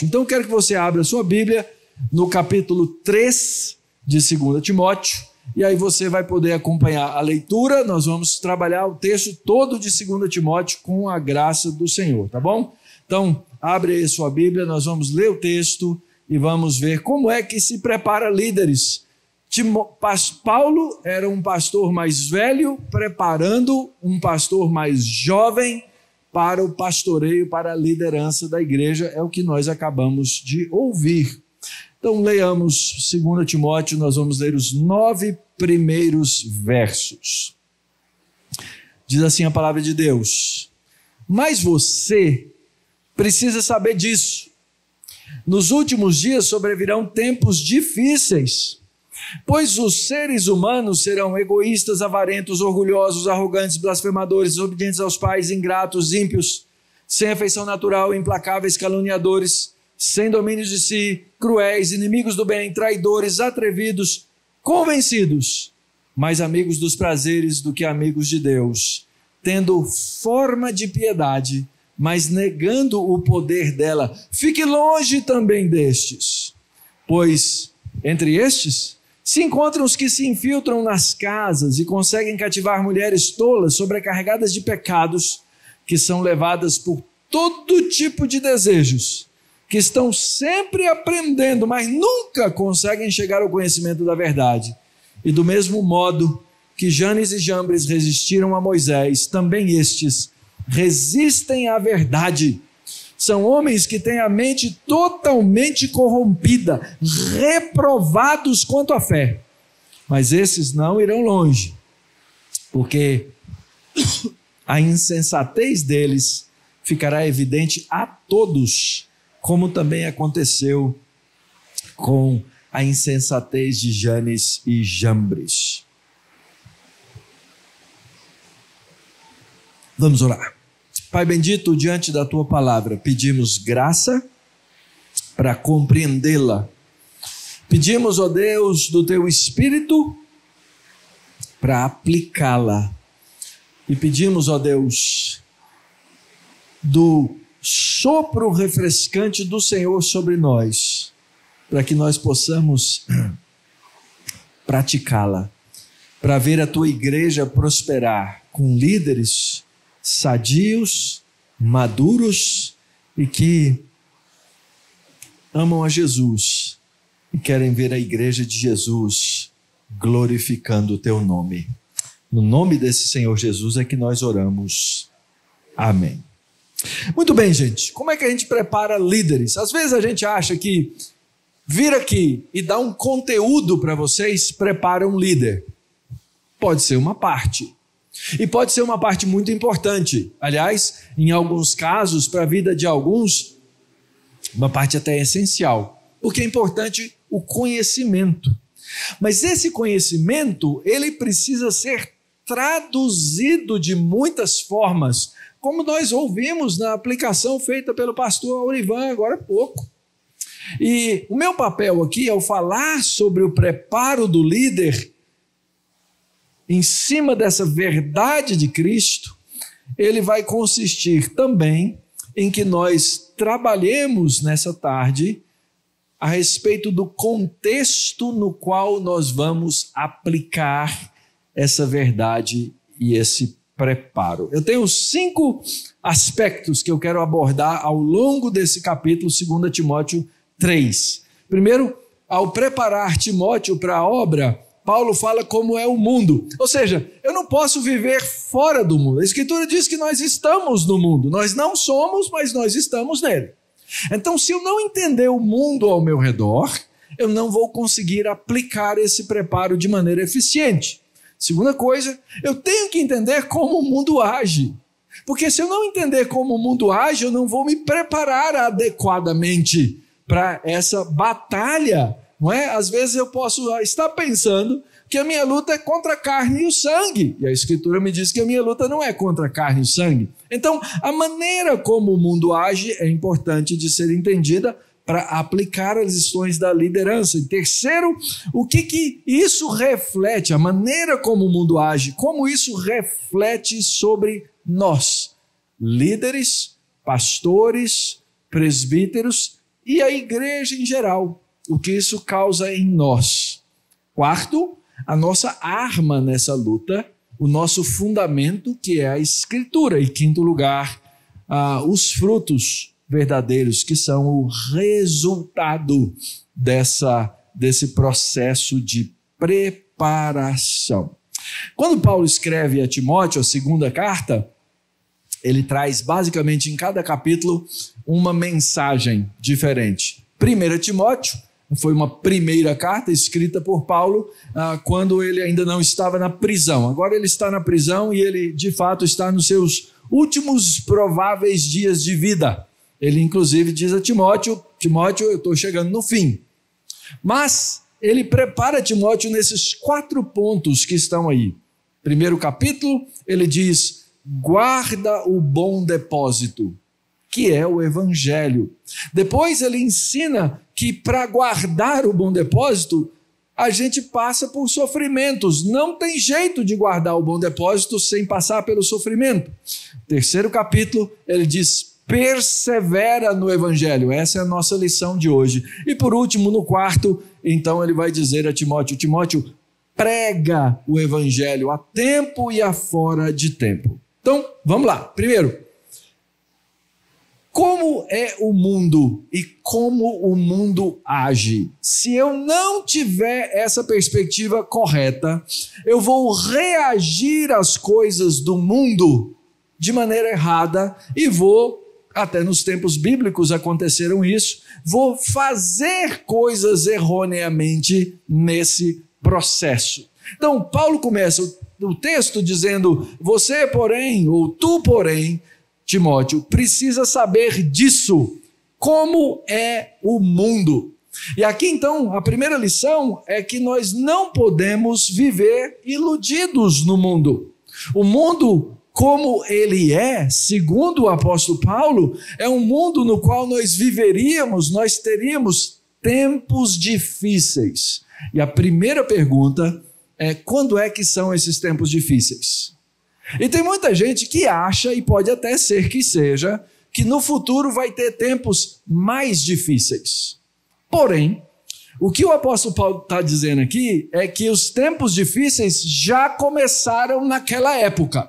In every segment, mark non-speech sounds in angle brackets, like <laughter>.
Timóteo. Então eu quero que você abra a sua Bíblia no capítulo 3 de 2 Timóteo, e aí você vai poder acompanhar a leitura. Nós vamos trabalhar o texto todo de 2 Timóteo com a graça do Senhor, tá bom? Então, abre aí a sua Bíblia, nós vamos ler o texto e vamos ver como é que se prepara líderes. Paulo era um pastor mais velho, preparando um pastor mais jovem para o pastoreio, para a liderança da igreja, é o que nós acabamos de ouvir. Então, leamos 2 Timóteo, nós vamos ler os nove primeiros versos. Diz assim a palavra de Deus: Mas você precisa saber disso. Nos últimos dias sobrevirão tempos difíceis Pois os seres humanos serão egoístas, avarentos, orgulhosos, arrogantes, blasfemadores, obedientes aos pais, ingratos, ímpios, sem afeição natural, implacáveis, caluniadores, sem domínio de si, cruéis, inimigos do bem, traidores, atrevidos, convencidos, mais amigos dos prazeres do que amigos de Deus, tendo forma de piedade, mas negando o poder dela. Fique longe também destes, pois entre estes se encontram os que se infiltram nas casas e conseguem cativar mulheres tolas, sobrecarregadas de pecados, que são levadas por todo tipo de desejos, que estão sempre aprendendo, mas nunca conseguem chegar ao conhecimento da verdade. E do mesmo modo que Janes e Jambres resistiram a Moisés, também estes resistem à verdade são homens que têm a mente totalmente corrompida, reprovados quanto à fé. Mas esses não irão longe, porque a insensatez deles ficará evidente a todos, como também aconteceu com a insensatez de Janes e Jambres. Vamos orar. Pai bendito, diante da tua palavra, pedimos graça para compreendê-la. Pedimos, ó Deus, do teu espírito para aplicá-la. E pedimos, ó Deus, do sopro refrescante do Senhor sobre nós, para que nós possamos praticá-la, para ver a tua igreja prosperar com líderes sadios, maduros e que amam a Jesus e querem ver a igreja de Jesus glorificando o teu nome. No nome desse Senhor Jesus é que nós oramos. Amém. Muito bem, gente. Como é que a gente prepara líderes? Às vezes a gente acha que vir aqui e dar um conteúdo para vocês prepara um líder. Pode ser uma parte. E pode ser uma parte muito importante. Aliás, em alguns casos, para a vida de alguns, uma parte até é essencial. Porque é importante o conhecimento. Mas esse conhecimento, ele precisa ser traduzido de muitas formas, como nós ouvimos na aplicação feita pelo pastor Aurivan agora há pouco. E o meu papel aqui, ao é falar sobre o preparo do líder, em cima dessa verdade de Cristo, ele vai consistir também em que nós trabalhemos nessa tarde a respeito do contexto no qual nós vamos aplicar essa verdade e esse preparo. Eu tenho cinco aspectos que eu quero abordar ao longo desse capítulo, 2 Timóteo 3. Primeiro, ao preparar Timóteo para a obra, Paulo fala como é o mundo. Ou seja, eu não posso viver fora do mundo. A Escritura diz que nós estamos no mundo. Nós não somos, mas nós estamos nele. Então, se eu não entender o mundo ao meu redor, eu não vou conseguir aplicar esse preparo de maneira eficiente. Segunda coisa, eu tenho que entender como o mundo age. Porque se eu não entender como o mundo age, eu não vou me preparar adequadamente para essa batalha não é? Às vezes eu posso ah, estar pensando que a minha luta é contra a carne e o sangue. E a Escritura me diz que a minha luta não é contra a carne e o sangue. Então, a maneira como o mundo age é importante de ser entendida para aplicar as lições da liderança. E terceiro, o que, que isso reflete, a maneira como o mundo age, como isso reflete sobre nós, líderes, pastores, presbíteros e a igreja em geral o que isso causa em nós. Quarto, a nossa arma nessa luta, o nosso fundamento, que é a Escritura. E quinto lugar, ah, os frutos verdadeiros, que são o resultado dessa, desse processo de preparação. Quando Paulo escreve a Timóteo, a segunda carta, ele traz basicamente em cada capítulo uma mensagem diferente. Primeiro Timóteo, foi uma primeira carta escrita por Paulo ah, quando ele ainda não estava na prisão. Agora ele está na prisão e ele, de fato, está nos seus últimos prováveis dias de vida. Ele, inclusive, diz a Timóteo: Timóteo, eu estou chegando no fim. Mas ele prepara Timóteo nesses quatro pontos que estão aí. Primeiro capítulo, ele diz: guarda o bom depósito, que é o evangelho. Depois ele ensina que para guardar o bom depósito, a gente passa por sofrimentos. Não tem jeito de guardar o bom depósito sem passar pelo sofrimento. Terceiro capítulo, ele diz: persevera no evangelho. Essa é a nossa lição de hoje. E por último, no quarto, então ele vai dizer a Timóteo: Timóteo, prega o evangelho a tempo e a fora de tempo. Então, vamos lá. Primeiro, como é o mundo e como o mundo age? Se eu não tiver essa perspectiva correta, eu vou reagir às coisas do mundo de maneira errada e vou, até nos tempos bíblicos aconteceram isso, vou fazer coisas erroneamente nesse processo. Então, Paulo começa o texto dizendo: Você, porém, ou tu, porém, Timóteo precisa saber disso. Como é o mundo? E aqui então, a primeira lição é que nós não podemos viver iludidos no mundo. O mundo como ele é, segundo o apóstolo Paulo, é um mundo no qual nós viveríamos, nós teríamos tempos difíceis. E a primeira pergunta é: quando é que são esses tempos difíceis? E tem muita gente que acha, e pode até ser que seja, que no futuro vai ter tempos mais difíceis. Porém, o que o apóstolo Paulo está dizendo aqui é que os tempos difíceis já começaram naquela época.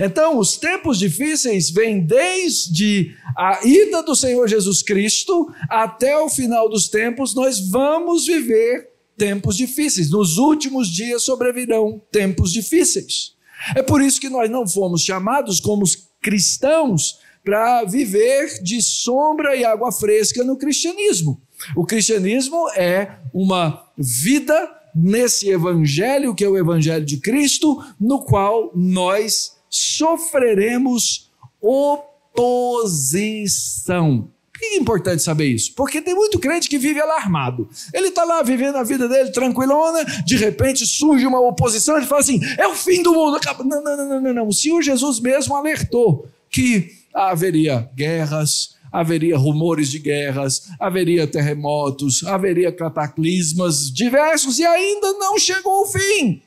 Então, os tempos difíceis vêm desde a ida do Senhor Jesus Cristo até o final dos tempos, nós vamos viver tempos difíceis. Nos últimos dias sobrevirão tempos difíceis. É por isso que nós não fomos chamados como cristãos para viver de sombra e água fresca no cristianismo. O cristianismo é uma vida nesse evangelho, que é o evangelho de Cristo, no qual nós sofreremos oposição que é importante saber isso? Porque tem muito crente que vive alarmado. Ele está lá vivendo a vida dele tranquilona, de repente surge uma oposição, ele fala assim: é o fim do mundo. Não, não, não, não, não. O Senhor Jesus mesmo alertou que haveria guerras, haveria rumores de guerras, haveria terremotos, haveria cataclismas diversos e ainda não chegou o fim.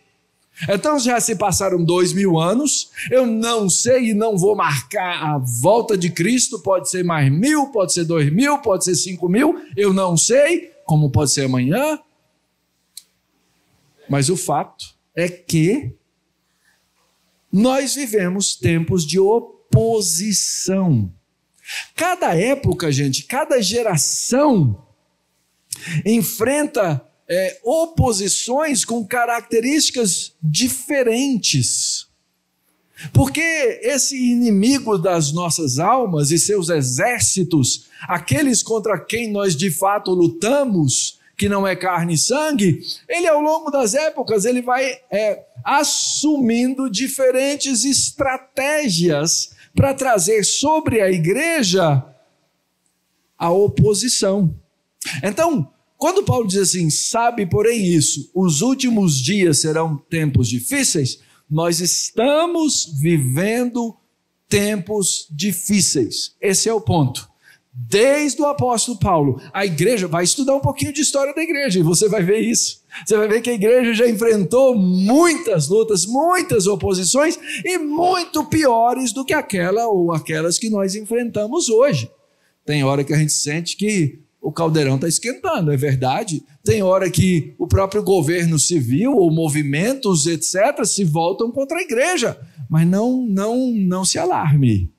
Então já se passaram dois mil anos, eu não sei e não vou marcar a volta de Cristo, pode ser mais mil, pode ser dois mil, pode ser cinco mil, eu não sei, como pode ser amanhã. Mas o fato é que nós vivemos tempos de oposição. Cada época, gente, cada geração enfrenta é, oposições com características diferentes. Porque esse inimigo das nossas almas e seus exércitos, aqueles contra quem nós de fato lutamos, que não é carne e sangue, ele ao longo das épocas ele vai é, assumindo diferentes estratégias para trazer sobre a igreja a oposição. Então, quando Paulo diz assim, sabe, porém, isso, os últimos dias serão tempos difíceis, nós estamos vivendo tempos difíceis. Esse é o ponto. Desde o apóstolo Paulo, a igreja vai estudar um pouquinho de história da igreja e você vai ver isso. Você vai ver que a igreja já enfrentou muitas lutas, muitas oposições e muito piores do que aquela ou aquelas que nós enfrentamos hoje. Tem hora que a gente sente que o caldeirão está esquentando, é verdade. Tem hora que o próprio governo civil ou movimentos, etc., se voltam contra a igreja. Mas não, não, não se alarme.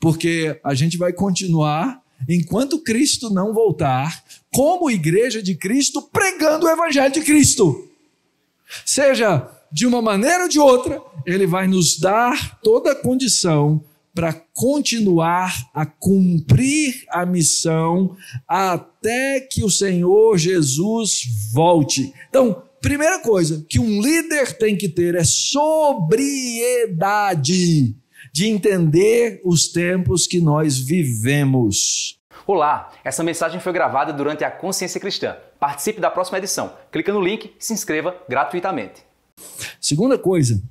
Porque a gente vai continuar, enquanto Cristo não voltar, como igreja de Cristo, pregando o evangelho de Cristo. Seja de uma maneira ou de outra, ele vai nos dar toda a condição para continuar a cumprir a missão até que o Senhor Jesus volte. Então, primeira coisa que um líder tem que ter é sobriedade de entender os tempos que nós vivemos. Olá, essa mensagem foi gravada durante a Consciência Cristã. Participe da próxima edição. Clica no link e se inscreva gratuitamente. Segunda coisa,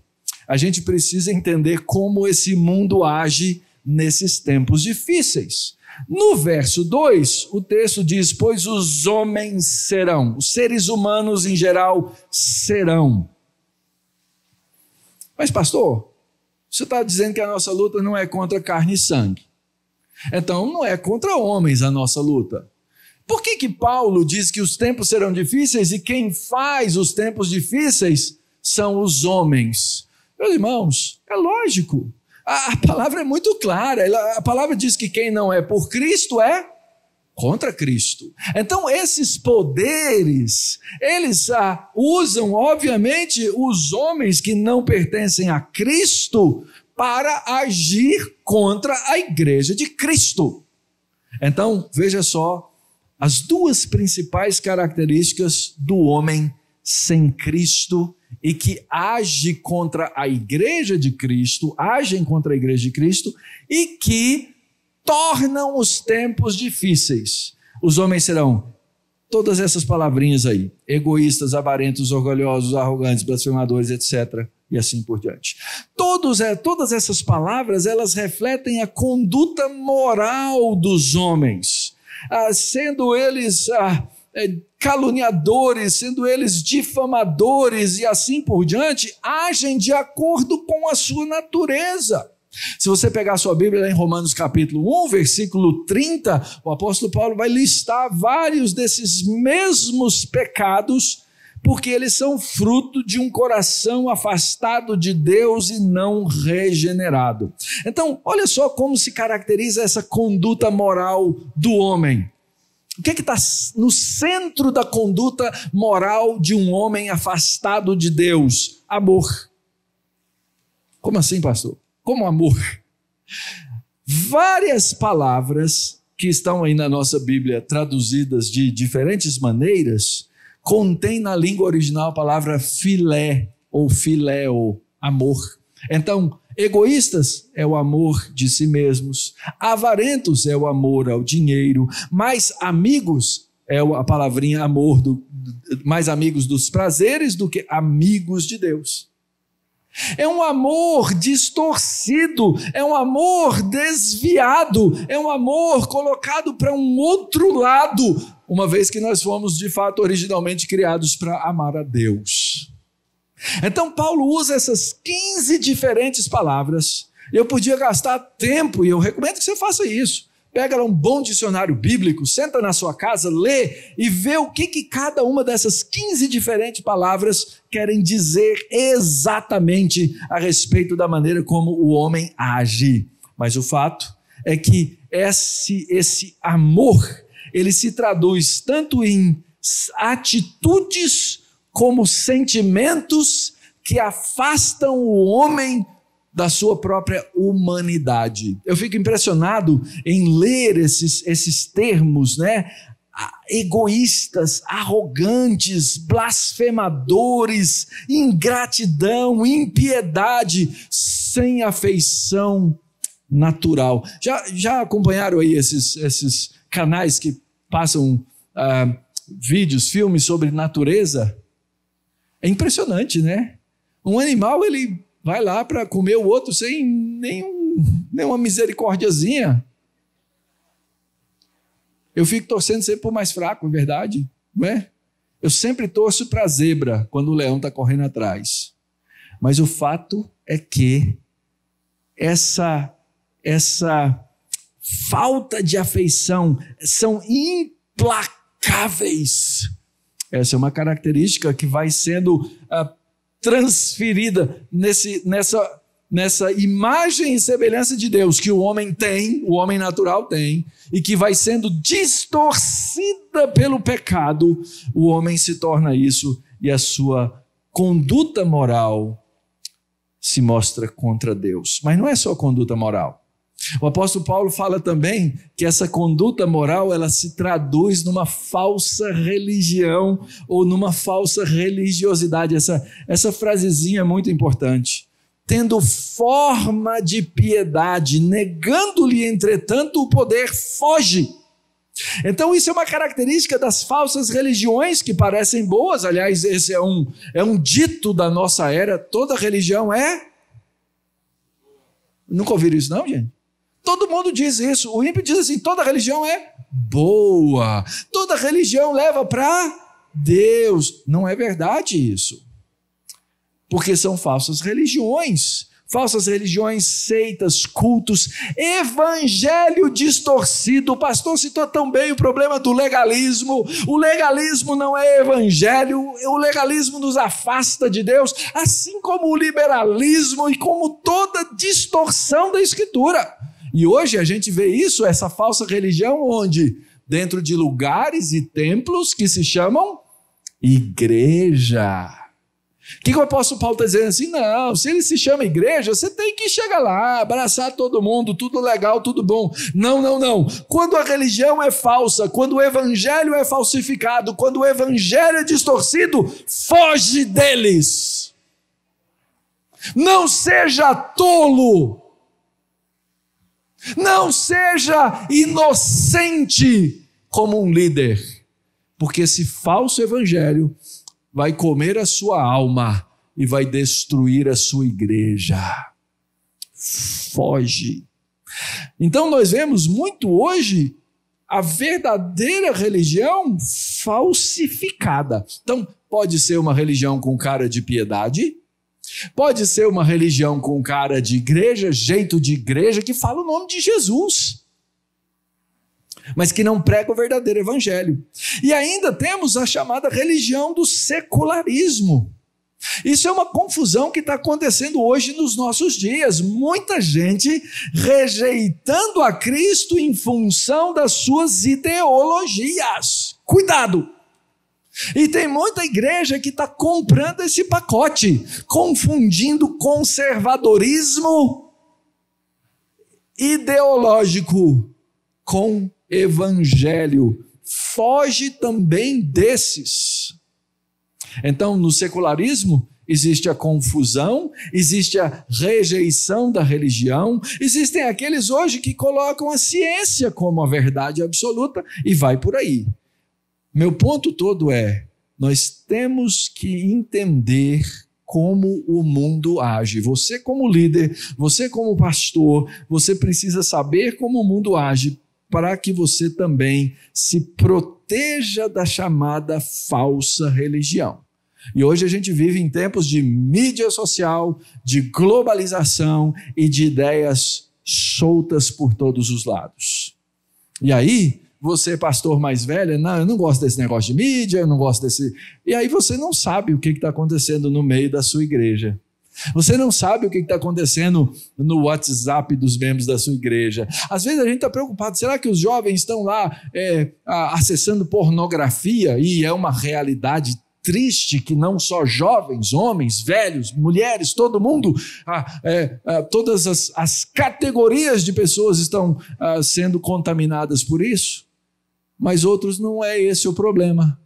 a gente precisa entender como esse mundo age nesses tempos difíceis. No verso 2, o texto diz: Pois os homens serão, os seres humanos em geral serão. Mas, pastor, você está dizendo que a nossa luta não é contra carne e sangue. Então, não é contra homens a nossa luta. Por que, que Paulo diz que os tempos serão difíceis e quem faz os tempos difíceis são os homens? Meus irmãos, é lógico. A, a palavra é muito clara. Ela, a palavra diz que quem não é por Cristo é contra Cristo. Então, esses poderes, eles ah, usam, obviamente, os homens que não pertencem a Cristo para agir contra a igreja de Cristo. Então, veja só as duas principais características do homem sem Cristo e que age contra a igreja de Cristo, agem contra a igreja de Cristo e que tornam os tempos difíceis. Os homens serão todas essas palavrinhas aí: egoístas, avarentos, orgulhosos, arrogantes, blasfemadores, etc. E assim por diante. Todos, é, todas essas palavras elas refletem a conduta moral dos homens, ah, sendo eles ah, é, caluniadores, sendo eles difamadores e assim por diante, agem de acordo com a sua natureza. Se você pegar sua Bíblia em Romanos capítulo 1, versículo 30, o apóstolo Paulo vai listar vários desses mesmos pecados, porque eles são fruto de um coração afastado de Deus e não regenerado. Então, olha só como se caracteriza essa conduta moral do homem. O que é está no centro da conduta moral de um homem afastado de Deus? Amor. Como assim, pastor? Como amor? Várias palavras que estão aí na nossa Bíblia, traduzidas de diferentes maneiras, contêm na língua original a palavra filé ou filéu, amor. Então, Egoístas é o amor de si mesmos, avarentos é o amor ao dinheiro, mais amigos é a palavrinha amor, do, mais amigos dos prazeres do que amigos de Deus. É um amor distorcido, é um amor desviado, é um amor colocado para um outro lado, uma vez que nós fomos de fato originalmente criados para amar a Deus. Então, Paulo usa essas 15 diferentes palavras. Eu podia gastar tempo, e eu recomendo que você faça isso. Pega um bom dicionário bíblico, senta na sua casa, lê e vê o que, que cada uma dessas 15 diferentes palavras querem dizer exatamente a respeito da maneira como o homem age. Mas o fato é que esse, esse amor, ele se traduz tanto em atitudes como sentimentos que afastam o homem da sua própria humanidade. Eu fico impressionado em ler esses, esses termos, né? Egoístas, arrogantes, blasfemadores, ingratidão, impiedade, sem afeição natural. Já, já acompanharam aí esses, esses canais que passam ah, vídeos, filmes sobre natureza? É impressionante, né? Um animal, ele vai lá para comer o outro sem nenhum, nenhuma misericórdiazinha. Eu fico torcendo sempre por mais fraco, é verdade, não é? Eu sempre torço para a zebra quando o leão está correndo atrás. Mas o fato é que essa essa falta de afeição são implacáveis essa é uma característica que vai sendo ah, transferida nesse, nessa, nessa imagem e semelhança de Deus que o homem tem, o homem natural tem, e que vai sendo distorcida pelo pecado, o homem se torna isso e a sua conduta moral se mostra contra Deus. Mas não é só conduta moral. O apóstolo Paulo fala também que essa conduta moral ela se traduz numa falsa religião ou numa falsa religiosidade. Essa, essa frasezinha é muito importante. Tendo forma de piedade, negando-lhe, entretanto, o poder, foge. Então, isso é uma característica das falsas religiões que parecem boas. Aliás, esse é um, é um dito da nossa era: toda religião é Nunca ouviram isso, não, gente? Todo mundo diz isso. O ímpio diz assim: toda religião é boa, toda religião leva para Deus. Não é verdade isso. Porque são falsas religiões. Falsas religiões, seitas, cultos, evangelho distorcido. O pastor citou também o problema do legalismo. O legalismo não é evangelho, o legalismo nos afasta de Deus, assim como o liberalismo e como toda distorção da Escritura. E hoje a gente vê isso, essa falsa religião, onde dentro de lugares e templos que se chamam igreja. O que, que o apóstolo Paulo está dizendo assim? Não, se ele se chama igreja, você tem que chegar lá, abraçar todo mundo, tudo legal, tudo bom. Não, não, não. Quando a religião é falsa, quando o evangelho é falsificado, quando o evangelho é distorcido, foge deles. Não seja tolo. Não seja inocente como um líder, porque esse falso evangelho vai comer a sua alma e vai destruir a sua igreja. Foge. Então nós vemos muito hoje a verdadeira religião falsificada. Então, pode ser uma religião com cara de piedade, Pode ser uma religião com cara de igreja, jeito de igreja, que fala o nome de Jesus mas que não prega o verdadeiro evangelho. E ainda temos a chamada religião do secularismo. Isso é uma confusão que está acontecendo hoje nos nossos dias. Muita gente rejeitando a Cristo em função das suas ideologias. Cuidado! E tem muita igreja que está comprando esse pacote, confundindo conservadorismo ideológico com evangelho. Foge também desses. Então, no secularismo, existe a confusão, existe a rejeição da religião, existem aqueles hoje que colocam a ciência como a verdade absoluta e vai por aí. Meu ponto todo é: nós temos que entender como o mundo age. Você, como líder, você, como pastor, você precisa saber como o mundo age para que você também se proteja da chamada falsa religião. E hoje a gente vive em tempos de mídia social, de globalização e de ideias soltas por todos os lados. E aí, você, é pastor mais velho, não, eu não gosto desse negócio de mídia, eu não gosto desse. E aí você não sabe o que está acontecendo no meio da sua igreja. Você não sabe o que está acontecendo no WhatsApp dos membros da sua igreja. Às vezes a gente está preocupado: será que os jovens estão lá é, acessando pornografia? E é uma realidade triste que não só jovens, homens, velhos, mulheres, todo mundo, ah, é, ah, todas as, as, categorias de pessoas estão ah, sendo contaminadas por isso mas outros não é esse o problema.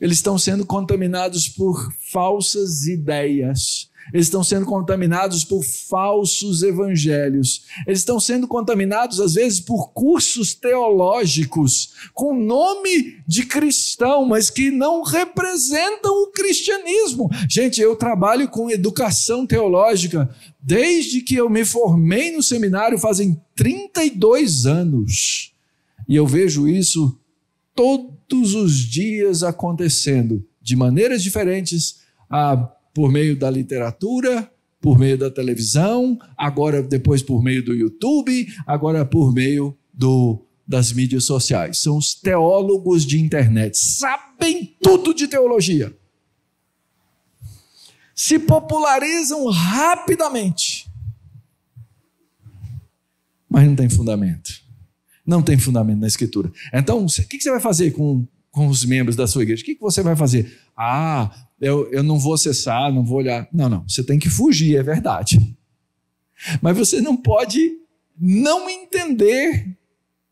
Eles estão sendo contaminados por falsas ideias. Eles estão sendo contaminados por falsos evangelhos. Eles estão sendo contaminados, às vezes, por cursos teológicos com nome de cristão, mas que não representam o cristianismo. Gente, eu trabalho com educação teológica desde que eu me formei no seminário, fazem 32 anos. E eu vejo isso todos os dias acontecendo, de maneiras diferentes, por meio da literatura, por meio da televisão, agora depois por meio do YouTube, agora por meio do, das mídias sociais. São os teólogos de internet, sabem tudo de teologia. Se popularizam rapidamente, mas não tem fundamento não tem fundamento na Escritura. Então, o que, que você vai fazer com, com os membros da sua igreja? O que, que você vai fazer? Ah, eu, eu não vou acessar, não vou olhar. Não, não. Você tem que fugir, é verdade. Mas você não pode não entender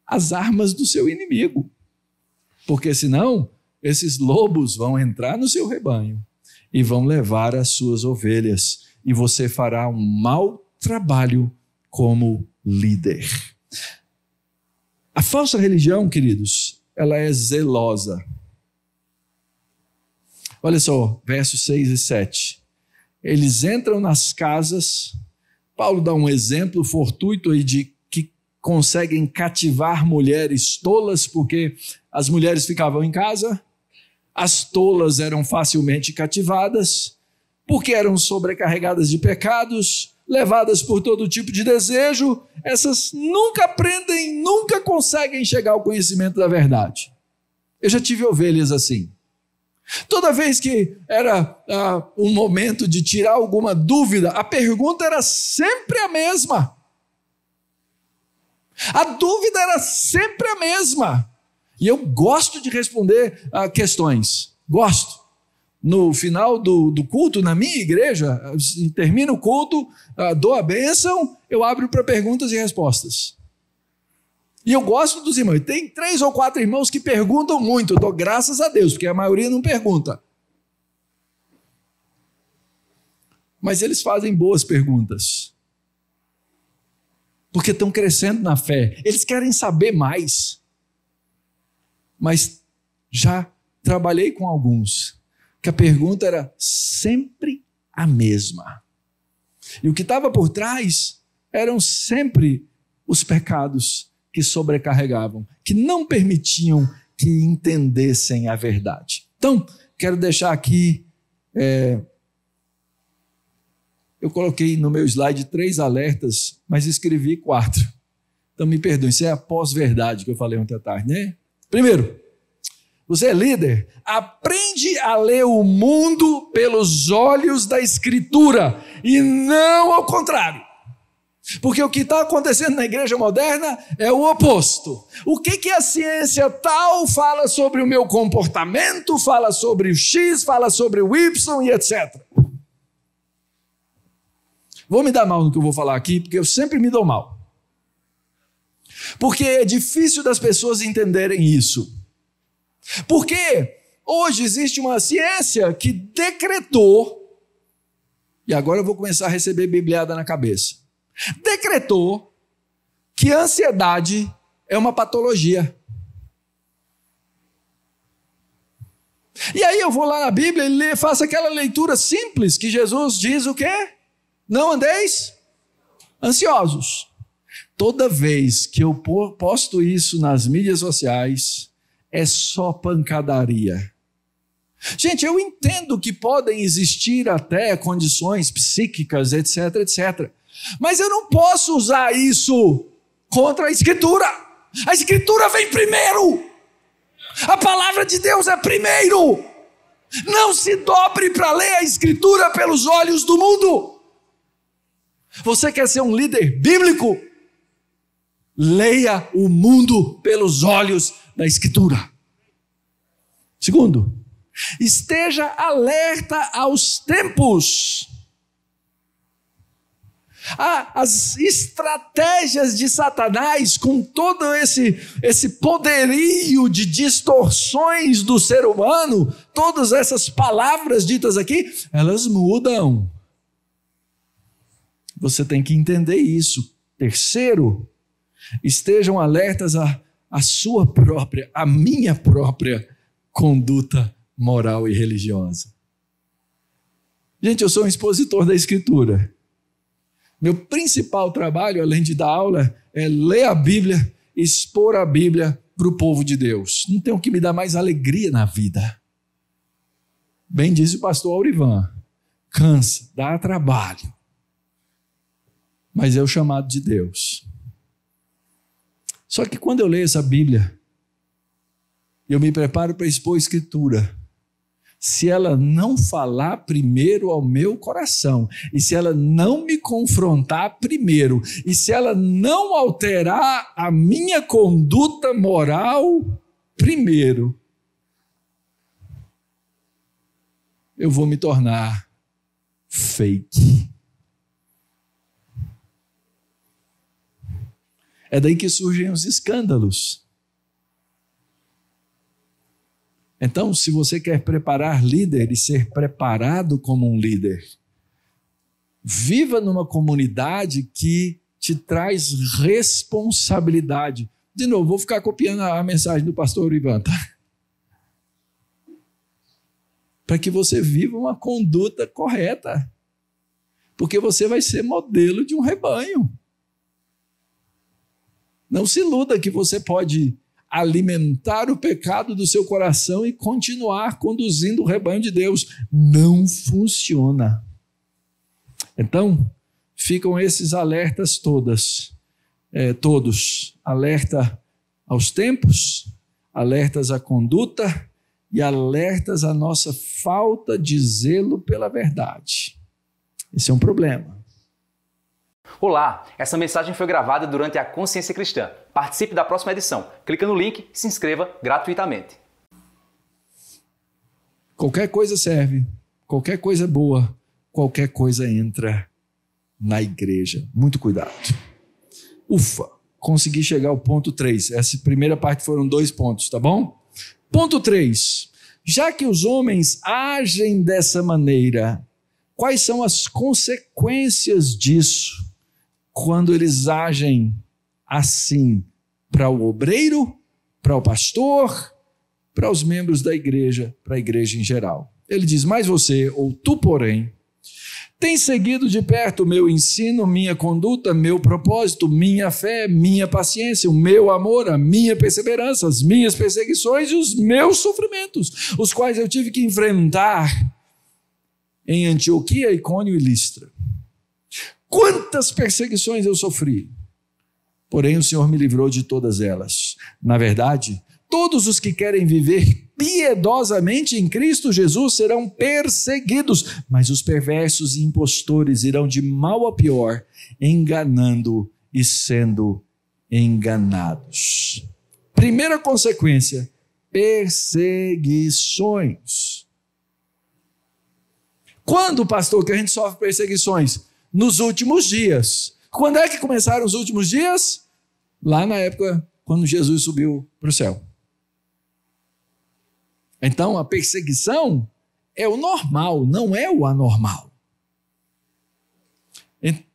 as armas do seu inimigo. Porque senão, esses lobos vão entrar no seu rebanho e vão levar as suas ovelhas. E você fará um mau trabalho como líder. A falsa religião, queridos, ela é zelosa. Olha só, versos 6 e 7. Eles entram nas casas, Paulo dá um exemplo fortuito aí de que conseguem cativar mulheres tolas, porque as mulheres ficavam em casa, as tolas eram facilmente cativadas, porque eram sobrecarregadas de pecados, levadas por todo tipo de desejo, essas nunca aprendem, nunca conseguem chegar ao conhecimento da verdade. Eu já tive ovelhas assim. Toda vez que era ah, um momento de tirar alguma dúvida, a pergunta era sempre a mesma. A dúvida era sempre a mesma. E eu gosto de responder a ah, questões. Gosto no final do, do culto, na minha igreja, termino o culto, ah, dou a bênção, eu abro para perguntas e respostas. E eu gosto dos irmãos. Tem três ou quatro irmãos que perguntam muito. Eu dou graças a Deus, porque a maioria não pergunta. Mas eles fazem boas perguntas. Porque estão crescendo na fé. Eles querem saber mais. Mas já trabalhei com alguns que a pergunta era sempre a mesma. E o que estava por trás eram sempre os pecados que sobrecarregavam, que não permitiam que entendessem a verdade. Então, quero deixar aqui. É, eu coloquei no meu slide três alertas, mas escrevi quatro. Então me perdoem, isso é a pós-verdade que eu falei ontem à tarde, né? Primeiro, você é líder? Aprende a ler o mundo pelos olhos da Escritura e não ao contrário. Porque o que está acontecendo na igreja moderna é o oposto. O que, que a ciência tal fala sobre o meu comportamento, fala sobre o X, fala sobre o Y e etc. Vou me dar mal no que eu vou falar aqui, porque eu sempre me dou mal. Porque é difícil das pessoas entenderem isso. Porque hoje existe uma ciência que decretou, e agora eu vou começar a receber bibliada na cabeça. Decretou que a ansiedade é uma patologia. E aí eu vou lá na Bíblia e faço aquela leitura simples que Jesus diz o quê? Não andeis ansiosos. Toda vez que eu posto isso nas mídias sociais, é só pancadaria. Gente, eu entendo que podem existir até condições psíquicas, etc, etc. Mas eu não posso usar isso contra a Escritura. A Escritura vem primeiro. A palavra de Deus é primeiro. Não se dobre para ler a Escritura pelos olhos do mundo. Você quer ser um líder bíblico? Leia o mundo pelos olhos da Escritura. Segundo, esteja alerta aos tempos. Ah, as estratégias de Satanás, com todo esse, esse poderio de distorções do ser humano, todas essas palavras ditas aqui, elas mudam. Você tem que entender isso. Terceiro, estejam alertas a a sua própria, a minha própria conduta moral e religiosa. Gente, eu sou um expositor da Escritura. Meu principal trabalho, além de dar aula, é ler a Bíblia, expor a Bíblia para o povo de Deus. Não tem o que me dar mais alegria na vida. Bem diz o pastor Aurivan: cansa, dá trabalho. Mas é o chamado de Deus. Só que quando eu leio essa Bíblia, eu me preparo para expor a Escritura. Se ela não falar primeiro ao meu coração, e se ela não me confrontar primeiro, e se ela não alterar a minha conduta moral primeiro, eu vou me tornar fake. É daí que surgem os escândalos. Então, se você quer preparar líder e ser preparado como um líder, viva numa comunidade que te traz responsabilidade. De novo, vou ficar copiando a mensagem do pastor Ivan, tá? Para que você viva uma conduta correta. Porque você vai ser modelo de um rebanho. Não se iluda que você pode alimentar o pecado do seu coração e continuar conduzindo o rebanho de Deus. Não funciona. Então, ficam esses alertas todas, é, todos. Alerta aos tempos, alertas à conduta e alertas à nossa falta de zelo pela verdade. Esse é um problema. Olá, essa mensagem foi gravada durante a Consciência Cristã. Participe da próxima edição. Clica no link e se inscreva gratuitamente. Qualquer coisa serve, qualquer coisa é boa, qualquer coisa entra na igreja. Muito cuidado. Ufa, consegui chegar ao ponto 3. Essa primeira parte foram dois pontos, tá bom? Ponto 3. Já que os homens agem dessa maneira, quais são as consequências disso? quando eles agem assim para o obreiro, para o pastor, para os membros da igreja, para a igreja em geral. Ele diz: Mas você, ou tu, porém, tem seguido de perto o meu ensino, minha conduta, meu propósito, minha fé, minha paciência, o meu amor, a minha perseverança, as minhas perseguições e os meus sofrimentos, os quais eu tive que enfrentar em Antioquia, Icônio e Listra quantas perseguições eu sofri. Porém, o Senhor me livrou de todas elas. Na verdade, todos os que querem viver piedosamente em Cristo Jesus serão perseguidos, mas os perversos e impostores irão de mal a pior, enganando e sendo enganados. Primeira consequência: perseguições. Quando, pastor, que a gente sofre perseguições? nos últimos dias. Quando é que começaram os últimos dias? Lá na época quando Jesus subiu para o céu. Então a perseguição é o normal, não é o anormal.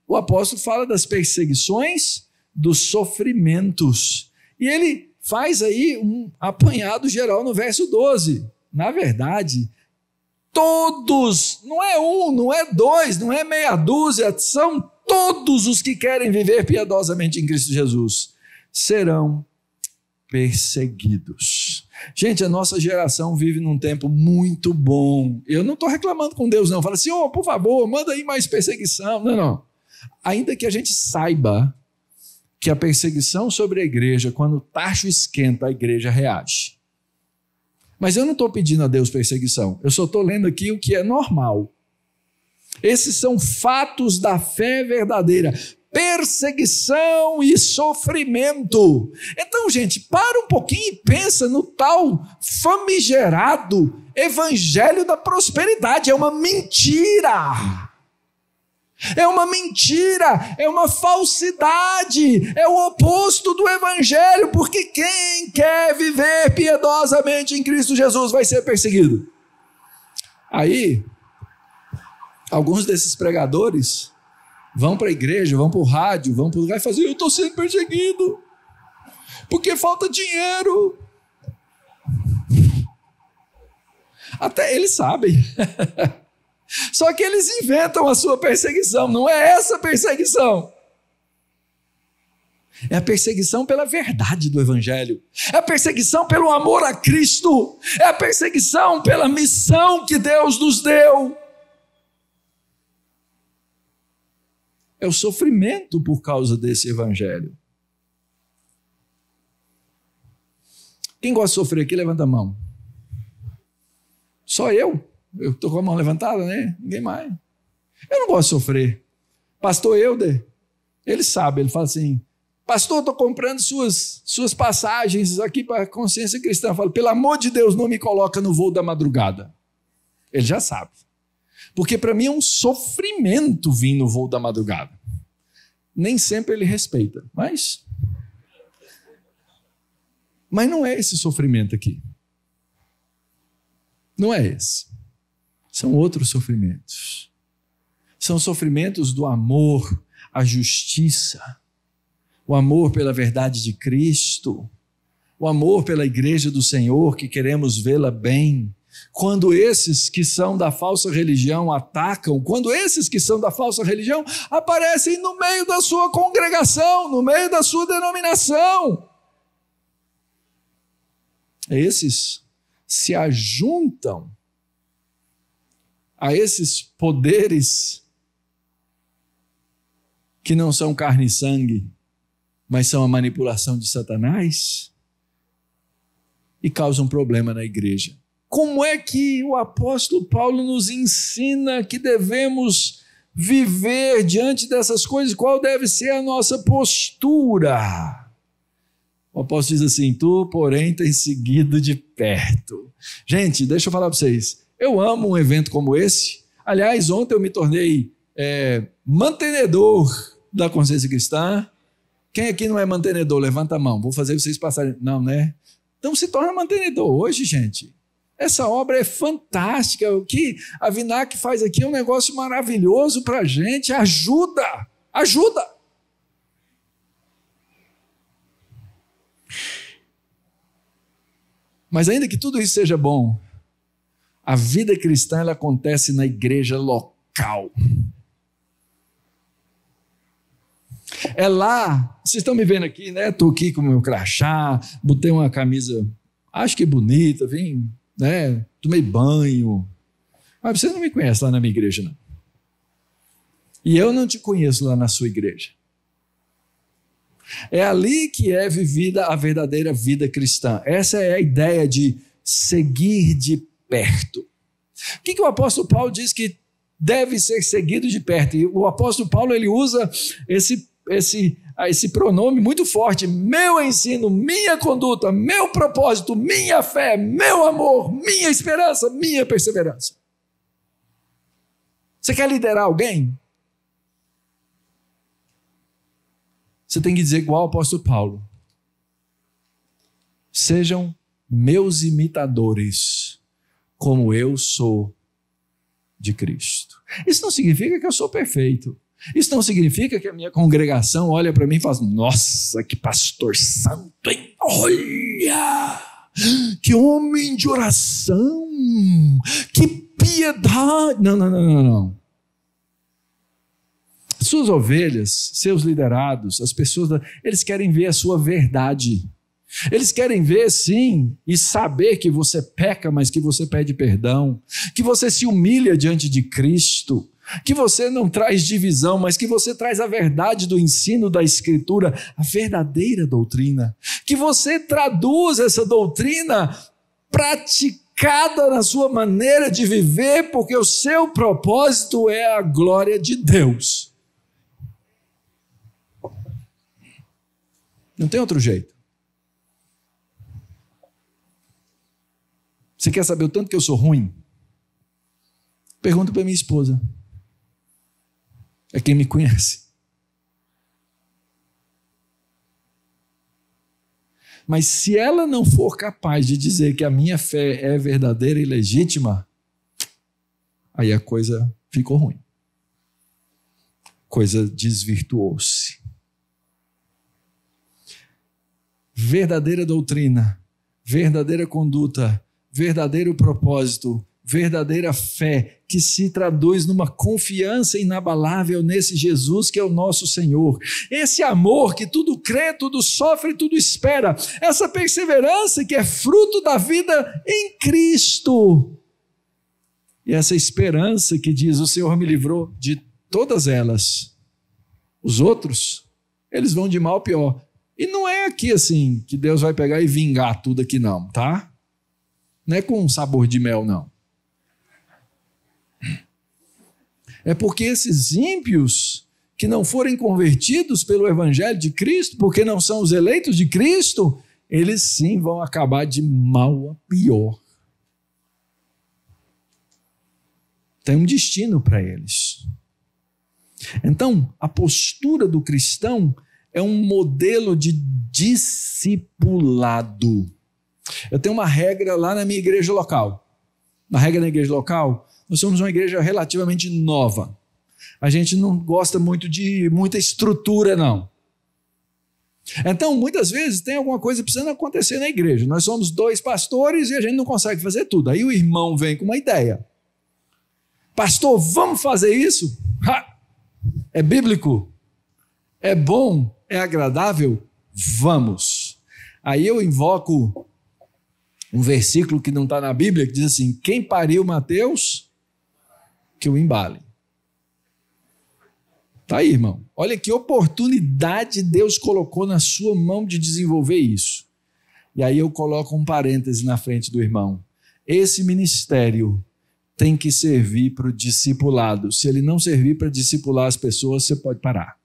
O apóstolo fala das perseguições, dos sofrimentos. E ele faz aí um apanhado geral no verso 12. Na verdade, todos, não é um, não é dois, não é meia dúzia, são todos os que querem viver piedosamente em Cristo Jesus, serão perseguidos. Gente, a nossa geração vive num tempo muito bom. Eu não estou reclamando com Deus, não. Fala assim, oh, por favor, manda aí mais perseguição. Não, não. Ainda que a gente saiba que a perseguição sobre a igreja, quando o tacho esquenta, a igreja reage. Mas eu não estou pedindo a Deus perseguição, eu só estou lendo aqui o que é normal. Esses são fatos da fé verdadeira. Perseguição e sofrimento. Então, gente, para um pouquinho e pensa no tal famigerado evangelho da prosperidade. É uma mentira. É uma mentira, é uma falsidade, é o oposto do Evangelho, porque quem quer viver piedosamente em Cristo Jesus vai ser perseguido. Aí, alguns desses pregadores vão para a igreja, vão para o rádio, vão para o lugar e falam: assim, Eu estou sendo perseguido, porque falta dinheiro. Até eles sabem. <laughs> Só que eles inventam a sua perseguição, não é essa perseguição. É a perseguição pela verdade do Evangelho, é a perseguição pelo amor a Cristo, é a perseguição pela missão que Deus nos deu. É o sofrimento por causa desse Evangelho. Quem gosta de sofrer aqui, levanta a mão. Só eu? Eu estou com a mão levantada, né? Ninguém mais. Eu não gosto de sofrer. Pastor Euder, ele sabe, ele fala assim: Pastor, estou comprando suas, suas passagens aqui para a consciência cristã. Eu falo, pelo amor de Deus, não me coloca no voo da madrugada. Ele já sabe. Porque para mim é um sofrimento vir no voo da madrugada. Nem sempre ele respeita, mas. Mas não é esse sofrimento aqui. Não é esse são outros sofrimentos. São sofrimentos do amor à justiça, o amor pela verdade de Cristo, o amor pela igreja do Senhor que queremos vê-la bem. Quando esses que são da falsa religião atacam, quando esses que são da falsa religião aparecem no meio da sua congregação, no meio da sua denominação, esses se ajuntam a esses poderes que não são carne e sangue, mas são a manipulação de Satanás e causam problema na igreja. Como é que o apóstolo Paulo nos ensina que devemos viver diante dessas coisas? Qual deve ser a nossa postura? O apóstolo diz assim: Tu, porém, tens seguido de perto. Gente, deixa eu falar para vocês. Eu amo um evento como esse. Aliás, ontem eu me tornei é, mantenedor da consciência cristã. Quem aqui não é mantenedor? Levanta a mão. Vou fazer vocês passarem. Não, né? Então se torna mantenedor hoje, gente. Essa obra é fantástica. O que a Vinac faz aqui é um negócio maravilhoso para a gente. Ajuda! Ajuda! Mas ainda que tudo isso seja bom, a vida cristã ela acontece na igreja local. É lá, vocês estão me vendo aqui, né? Estou aqui com meu crachá, botei uma camisa, acho que é bonita, vim, né? Tomei banho. Mas você não me conhece lá na minha igreja, não. E eu não te conheço lá na sua igreja. É ali que é vivida a verdadeira vida cristã. Essa é a ideia de seguir de perto. O que, que o apóstolo Paulo diz que deve ser seguido de perto? E o apóstolo Paulo ele usa esse, esse, esse pronome muito forte: meu ensino, minha conduta, meu propósito, minha fé, meu amor, minha esperança, minha perseverança. Você quer liderar alguém? Você tem que dizer igual o apóstolo Paulo: sejam meus imitadores como eu sou de Cristo. Isso não significa que eu sou perfeito. Isso não significa que a minha congregação olha para mim e fala: assim, Nossa, que pastor santo, hein? Olha! Que homem de oração! Que piedade! Não, não, não, não, não. Suas ovelhas, seus liderados, as pessoas, eles querem ver a sua verdade. Eles querem ver, sim, e saber que você peca, mas que você pede perdão, que você se humilha diante de Cristo, que você não traz divisão, mas que você traz a verdade do ensino da Escritura, a verdadeira doutrina, que você traduz essa doutrina praticada na sua maneira de viver, porque o seu propósito é a glória de Deus. Não tem outro jeito. Você quer saber o tanto que eu sou ruim? Pergunta para minha esposa. É quem me conhece. Mas se ela não for capaz de dizer que a minha fé é verdadeira e legítima, aí a coisa ficou ruim. Coisa desvirtuou-se. Verdadeira doutrina, verdadeira conduta verdadeiro propósito, verdadeira fé, que se traduz numa confiança inabalável nesse Jesus que é o nosso Senhor. Esse amor que tudo crê, tudo sofre, tudo espera. Essa perseverança que é fruto da vida em Cristo. E essa esperança que diz: O Senhor me livrou de todas elas. Os outros, eles vão de mal a pior. E não é aqui assim que Deus vai pegar e vingar tudo aqui, não, tá? Não é com sabor de mel, não. É porque esses ímpios que não forem convertidos pelo Evangelho de Cristo, porque não são os eleitos de Cristo, eles sim vão acabar de mal a pior. Tem um destino para eles. Então, a postura do cristão é um modelo de discipulado. Eu tenho uma regra lá na minha igreja local. Uma regra na igreja local, nós somos uma igreja relativamente nova. A gente não gosta muito de muita estrutura, não. Então, muitas vezes tem alguma coisa precisando acontecer na igreja. Nós somos dois pastores e a gente não consegue fazer tudo. Aí o irmão vem com uma ideia. Pastor, vamos fazer isso? Ha! É bíblico? É bom? É agradável? Vamos. Aí eu invoco um versículo que não está na Bíblia, que diz assim: quem pariu Mateus, que o embale. Tá aí, irmão. Olha que oportunidade Deus colocou na sua mão de desenvolver isso. E aí eu coloco um parêntese na frente do irmão. Esse ministério tem que servir para o discipulado. Se ele não servir para discipular as pessoas, você pode parar.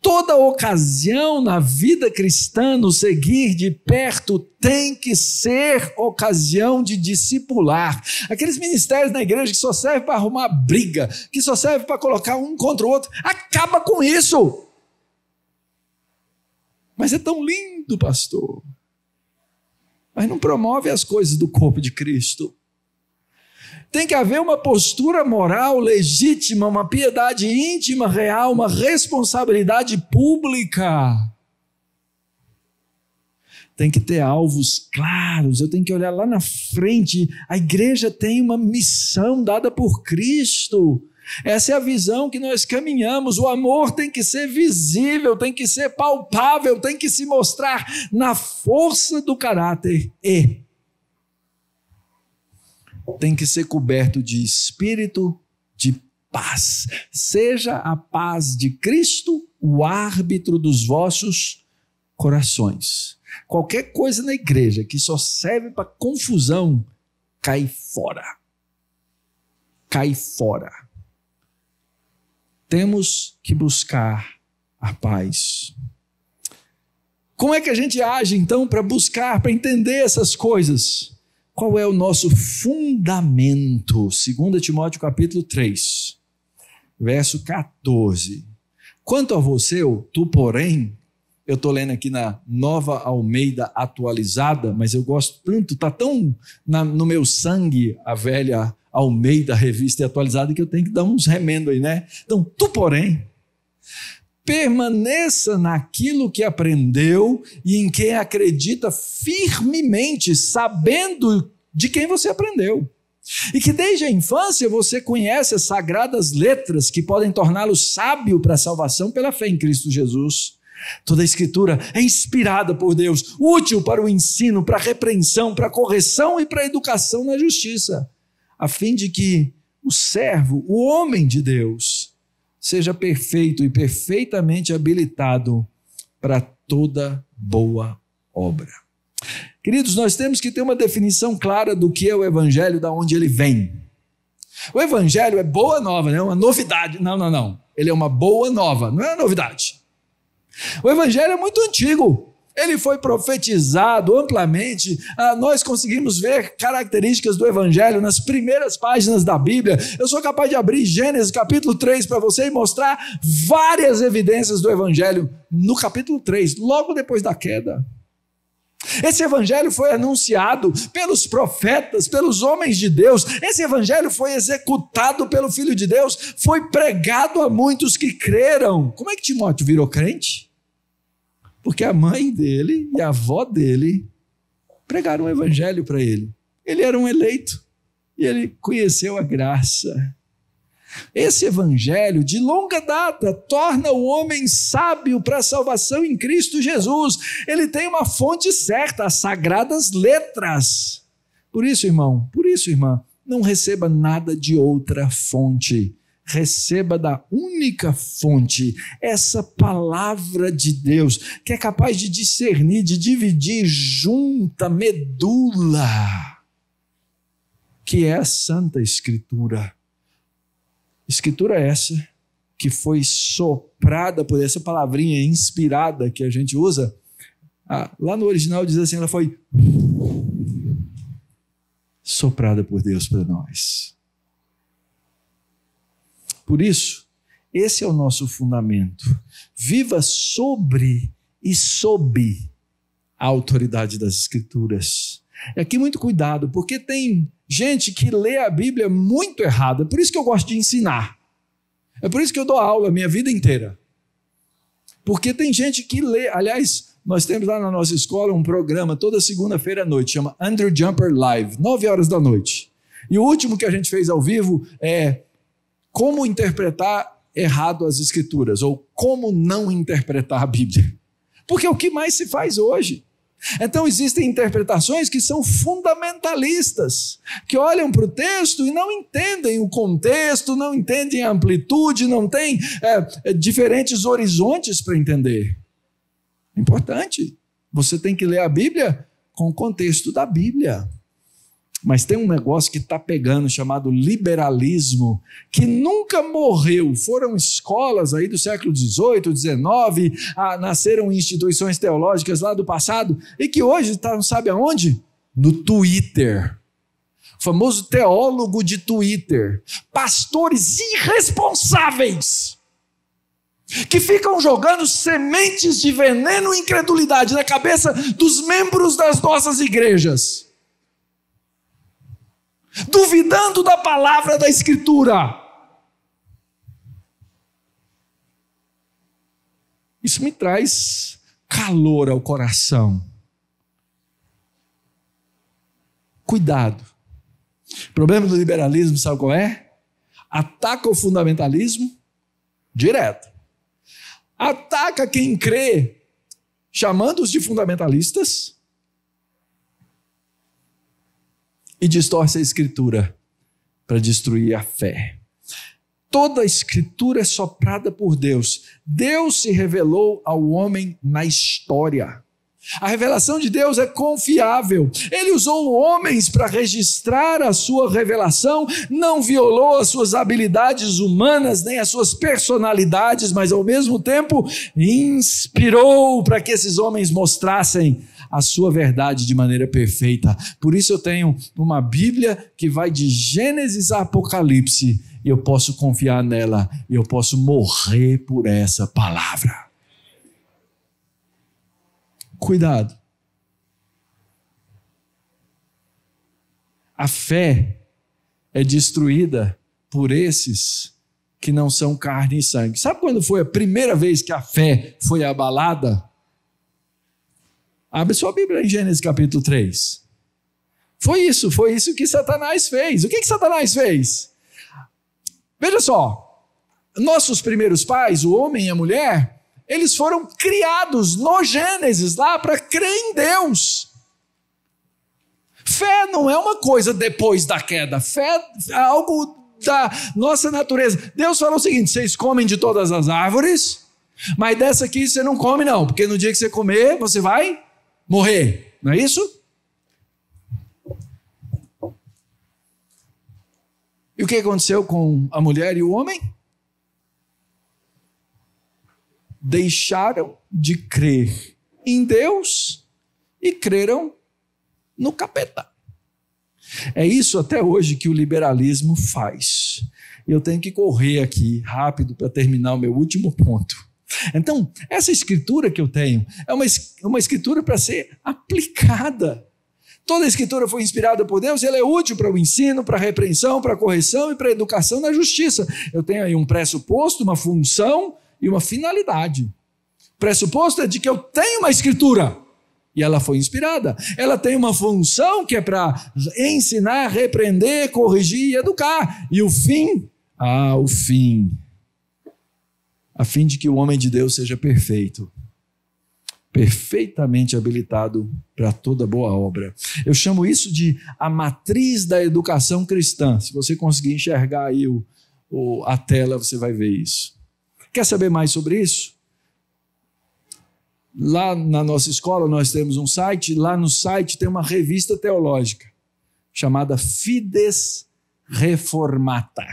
Toda ocasião na vida cristã, no seguir de perto, tem que ser ocasião de discipular. Aqueles ministérios na igreja que só servem para arrumar briga, que só servem para colocar um contra o outro, acaba com isso. Mas é tão lindo, pastor. Mas não promove as coisas do corpo de Cristo. Tem que haver uma postura moral legítima, uma piedade íntima real, uma responsabilidade pública. Tem que ter alvos claros, eu tenho que olhar lá na frente. A igreja tem uma missão dada por Cristo. Essa é a visão que nós caminhamos. O amor tem que ser visível, tem que ser palpável, tem que se mostrar na força do caráter e tem que ser coberto de espírito de paz. Seja a paz de Cristo o árbitro dos vossos corações. Qualquer coisa na igreja que só serve para confusão, cai fora. Cai fora. Temos que buscar a paz. Como é que a gente age então para buscar, para entender essas coisas? Qual é o nosso fundamento? 2 Timóteo capítulo 3, verso 14. Quanto a você, tu, porém, eu estou lendo aqui na Nova Almeida atualizada, mas eu gosto tanto, está tão na, no meu sangue a velha Almeida revista e atualizada que eu tenho que dar uns remendo aí, né? Então, tu, porém, permaneça naquilo que aprendeu e em quem acredita firmemente, sabendo de quem você aprendeu. E que desde a infância você conhece as sagradas letras que podem torná-lo sábio para a salvação pela fé em Cristo Jesus. Toda a Escritura é inspirada por Deus, útil para o ensino, para a repreensão, para a correção e para a educação na justiça, a fim de que o servo, o homem de Deus, seja perfeito e perfeitamente habilitado para toda boa obra. Queridos, nós temos que ter uma definição clara do que é o evangelho, da onde ele vem. O evangelho é boa nova, não é uma novidade. Não, não, não. Ele é uma boa nova, não é uma novidade. O evangelho é muito antigo. Ele foi profetizado amplamente. Ah, nós conseguimos ver características do Evangelho nas primeiras páginas da Bíblia. Eu sou capaz de abrir Gênesis capítulo 3 para você e mostrar várias evidências do Evangelho no capítulo 3, logo depois da queda. Esse evangelho foi anunciado pelos profetas, pelos homens de Deus. Esse evangelho foi executado pelo Filho de Deus, foi pregado a muitos que creram. Como é que Timóteo virou crente? Porque a mãe dele e a avó dele pregaram o evangelho para ele. Ele era um eleito e ele conheceu a graça. Esse evangelho de longa data torna o homem sábio para a salvação em Cristo Jesus. Ele tem uma fonte certa, as sagradas letras. Por isso, irmão, por isso, irmã, não receba nada de outra fonte receba da única fonte essa palavra de Deus, que é capaz de discernir, de dividir junta, medula, que é a Santa Escritura. Escritura essa que foi soprada por essa palavrinha inspirada que a gente usa. Ah, lá no original diz assim: ela foi soprada por Deus para nós. Por isso, esse é o nosso fundamento. Viva sobre e sob a autoridade das Escrituras. É e aqui muito cuidado, porque tem gente que lê a Bíblia muito errada. É por isso que eu gosto de ensinar. É por isso que eu dou aula a minha vida inteira. Porque tem gente que lê, aliás, nós temos lá na nossa escola um programa toda segunda-feira à noite, chama Andrew Jumper Live, 9 horas da noite. E o último que a gente fez ao vivo é como interpretar errado as Escrituras, ou como não interpretar a Bíblia. Porque é o que mais se faz hoje. Então existem interpretações que são fundamentalistas, que olham para o texto e não entendem o contexto, não entendem a amplitude, não têm é, é diferentes horizontes para entender. É importante. Você tem que ler a Bíblia com o contexto da Bíblia. Mas tem um negócio que está pegando chamado liberalismo, que nunca morreu. Foram escolas aí do século XVIII, XIX, ah, nasceram instituições teológicas lá do passado e que hoje está, não sabe aonde? No Twitter. O famoso teólogo de Twitter. Pastores irresponsáveis que ficam jogando sementes de veneno e incredulidade na cabeça dos membros das nossas igrejas duvidando da palavra da Escritura. Isso me traz calor ao coração. Cuidado. O problema do liberalismo, sabe qual é? Ataca o fundamentalismo direto. Ataca quem crê, chamando-os de fundamentalistas e distorce a Escritura para destruir a fé. Toda a Escritura é soprada por Deus. Deus se revelou ao homem na história. A revelação de Deus é confiável. Ele usou homens para registrar a sua revelação, não violou as suas habilidades humanas nem as suas personalidades, mas ao mesmo tempo inspirou para que esses homens mostrassem a sua verdade de maneira perfeita. Por isso eu tenho uma Bíblia que vai de Gênesis a Apocalipse e eu posso confiar nela e eu posso morrer por essa palavra. Cuidado. A fé é destruída por esses que não são carne e sangue. Sabe quando foi a primeira vez que a fé foi abalada? Abre sua Bíblia em Gênesis capítulo 3. Foi isso, foi isso que Satanás fez. O que, que Satanás fez? Veja só, nossos primeiros pais, o homem e a mulher, eles foram criados no Gênesis lá para crer em Deus. Fé não é uma coisa depois da queda, fé é algo da nossa natureza. Deus falou o seguinte: vocês comem de todas as árvores, mas dessa aqui você não come, não, porque no dia que você comer, você vai morrer, não é isso? E o que aconteceu com a mulher e o homem? Deixaram de crer em Deus e creram no capeta. É isso até hoje que o liberalismo faz. Eu tenho que correr aqui rápido para terminar o meu último ponto. Então, essa escritura que eu tenho é uma, uma escritura para ser aplicada. Toda a escritura foi inspirada por Deus e ela é útil para o ensino, para a repreensão, para a correção e para a educação na justiça. Eu tenho aí um pressuposto, uma função e uma finalidade. O pressuposto é de que eu tenho uma escritura e ela foi inspirada. Ela tem uma função que é para ensinar, repreender, corrigir e educar. E o fim? Ah, o fim a fim de que o homem de Deus seja perfeito, perfeitamente habilitado para toda boa obra. Eu chamo isso de a matriz da educação cristã. Se você conseguir enxergar aí o, o, a tela, você vai ver isso. Quer saber mais sobre isso? Lá na nossa escola nós temos um site, lá no site tem uma revista teológica chamada Fides Reformata.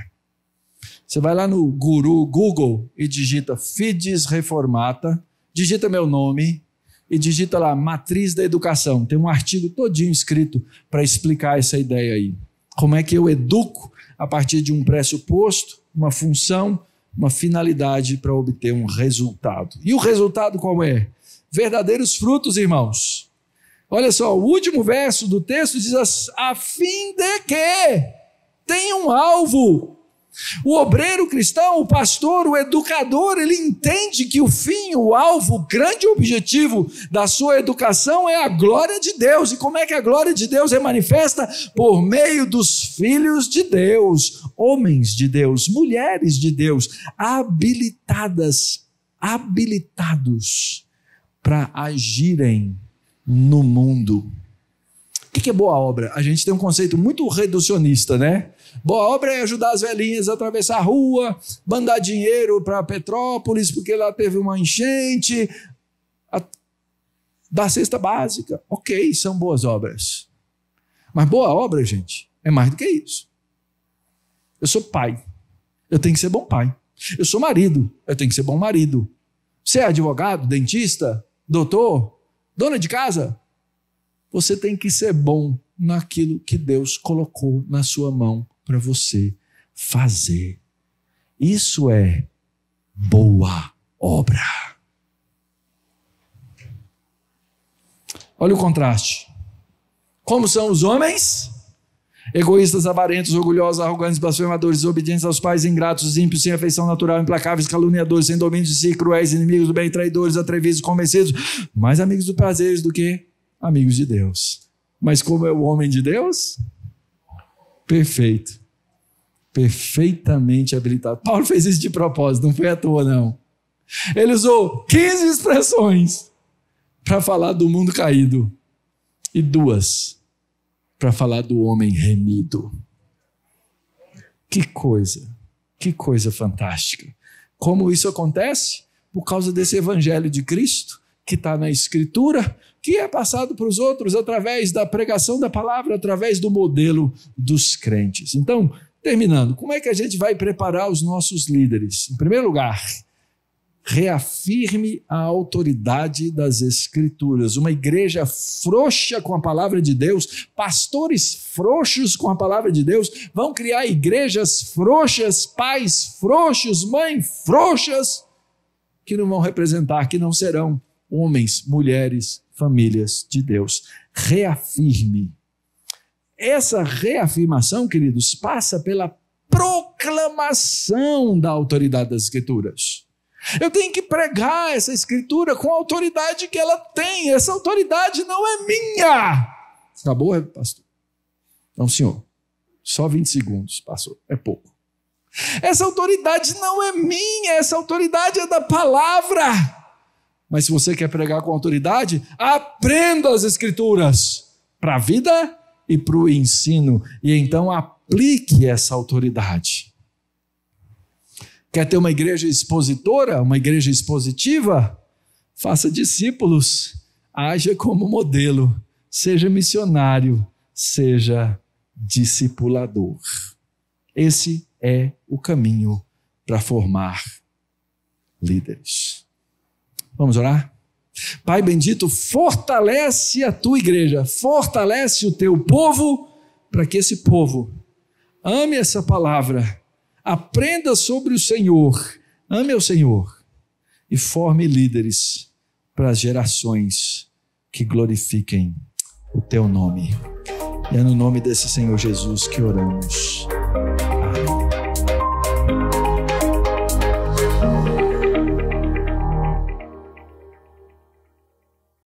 Você vai lá no Guru Google e digita FIDES Reformata, digita meu nome e digita lá Matriz da Educação. Tem um artigo todinho escrito para explicar essa ideia aí. Como é que eu educo a partir de um pressuposto, uma função, uma finalidade para obter um resultado. E o resultado qual é? Verdadeiros frutos, irmãos. Olha só, o último verso do texto diz assim, a fim de que tenha um alvo o obreiro cristão, o pastor, o educador, ele entende que o fim, o alvo, o grande objetivo da sua educação é a glória de Deus. E como é que a glória de Deus é manifesta? Por meio dos filhos de Deus, homens de Deus, mulheres de Deus, habilitadas, habilitados para agirem no mundo. O que é boa obra? A gente tem um conceito muito reducionista, né? Boa obra é ajudar as velhinhas a atravessar a rua, mandar dinheiro para Petrópolis, porque lá teve uma enchente. A... Dar cesta básica. Ok, são boas obras. Mas boa obra, gente, é mais do que isso. Eu sou pai. Eu tenho que ser bom pai. Eu sou marido. Eu tenho que ser bom marido. Você é advogado, dentista, doutor, dona de casa? Você tem que ser bom naquilo que Deus colocou na sua mão para você fazer. Isso é boa obra. Olha o contraste. Como são os homens? Egoístas, avarentos, orgulhosos, arrogantes, blasfemadores, desobedientes aos pais, ingratos, ímpios, sem afeição natural, implacáveis, caluniadores, sem domínio de si, cruéis, inimigos do bem, traidores, atrevidos, convencidos, mais amigos do prazeres do que amigos de Deus. Mas como é o homem de Deus? perfeito, perfeitamente habilitado. Paulo fez isso de propósito, não foi à toa, não. Ele usou 15 expressões para falar do mundo caído e duas para falar do homem remido. Que coisa, que coisa fantástica. Como isso acontece? Por causa desse evangelho de Cristo que está na Escritura, que é passado para os outros através da pregação da palavra, através do modelo dos crentes. Então, terminando, como é que a gente vai preparar os nossos líderes? Em primeiro lugar, reafirme a autoridade das Escrituras. Uma igreja frouxa com a palavra de Deus, pastores frouxos com a palavra de Deus, vão criar igrejas frouxas, pais frouxos, mães frouxas, que não vão representar, que não serão homens, mulheres, famílias de Deus. Reafirme. Essa reafirmação, queridos, passa pela proclamação da autoridade das Escrituras. Eu tenho que pregar essa Escritura com a autoridade que ela tem. Essa autoridade não é minha. Acabou, pastor? Não, senhor. Só 20 segundos, pastor. É pouco. Essa autoridade não é minha, essa autoridade é da palavra. Mas se você quer pregar com autoridade, aprenda as Escrituras para a vida e para o ensino. E então aplique essa autoridade. Quer ter uma igreja expositora, uma igreja expositiva? Faça discípulos, haja como modelo, seja missionário, seja discipulador. Esse é o caminho para formar líderes. Vamos orar? Pai bendito, fortalece a tua igreja, fortalece o teu povo, para que esse povo ame essa palavra, aprenda sobre o Senhor, ame o Senhor e forme líderes para as gerações que glorifiquem o teu nome. E é no nome desse Senhor Jesus que oramos.